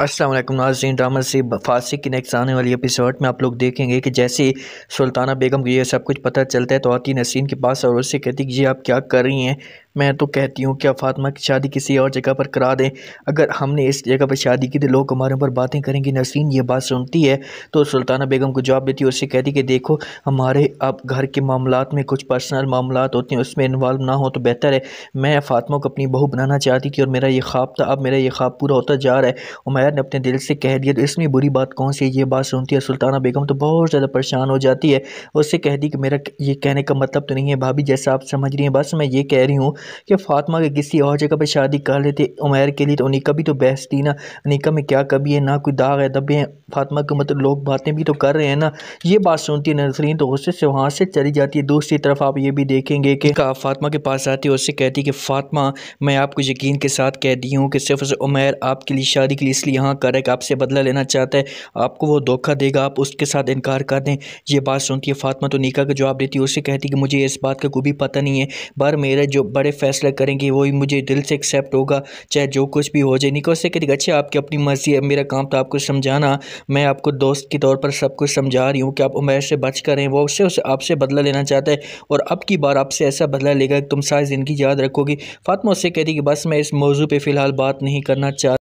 असलम नाजीन ड्रामा से फारसी की नेक्स्ट आने वाली एपिसोड में आप लोग देखेंगे कि जैसे सुल्ताना बेगम को यह सब कुछ पता चलता है तो आती नसीन के पास और उससे कहती कि जी आप क्या कर रही हैं मैं तो कहती हूँ क्या फातिमा की शादी किसी और जगह पर करा दें अगर हमने इस जगह पर शादी की तो लोग हमारे ऊपर बातें करेंगे नसीन ये बात सुनती है तो सुल्ताना बेगम को जवाब देती है उससे कहती कि देखो हमारे अब घर के मामला में कुछ पर्सनल मामला होते हैं उसमें इन्वॉल्व ना हो तो बेहतर है मैं फातिमा को अपनी बहू बनाना चाहती थी और मेरा ये ख्वाब था अब मेरा ये ख्वाब पूरा होता जा रहा है और मैं शायर ने अपने दिल से कह दिया तो इसमें बुरी बात कौन सी ये बात सुनती है सुल्ताना बेगम तो बहुत ज़्यादा परेशान हो जाती है उससे कह दी कि मेरा ये कहने का मतलब तो नहीं है भाभी जैसा आप समझ रही हैं बस मैं ये कह रही हूँ कि फ़ातिमा के किसी और जगह पर शादी कर लेते उमैर के लिए तो अनिका भी तो बहस थी ना अनिका में क्या कभी है ना कोई दाग है दबे हैं फातिमा के मतलब लोग बातें भी तो कर रहे हैं ना ये बात सुनती है नसरीन तो गुस्से से वहाँ से चली जाती है दूसरी तरफ आप ये भी देखेंगे कि फातिमा के पास आती है उससे कहती है कि फ़ातिमा मैं आपको यकीन के साथ कहती हूँ कि सिर्फ उमैर आपके लिए शादी के लिए इसलिए यहाँ का आपसे बदला लेना चाहता है आपको वो धोखा देगा आप उसके साथ इनकार कर दें ये बात सुनती है फातमा तो निका का जवाब देती है उससे कहती कि मुझे इस बात का कोई भी पता नहीं है बार मेरे जो बड़े फैसला करेंगे वही मुझे दिल से एक्सेप्ट होगा चाहे जो कुछ भी हो जाए निका उससे कहती अच्छा आपकी अपनी मर्ज़ी है मेरा काम तो आपको समझाना मैं आपको दोस्त के तौर पर सब कुछ समझा रही हूँ कि आप उमेर से बच करें वो उससे उससे आपसे बदला लेना चाहता है और अब की बार आपसे ऐसा बदला लेगा कि तुम सारी ज़िंदगी याद रखोगी फातमा उससे कहती कि बस मैं इस मौजू पर फ़िलहाल बात नहीं करना चाह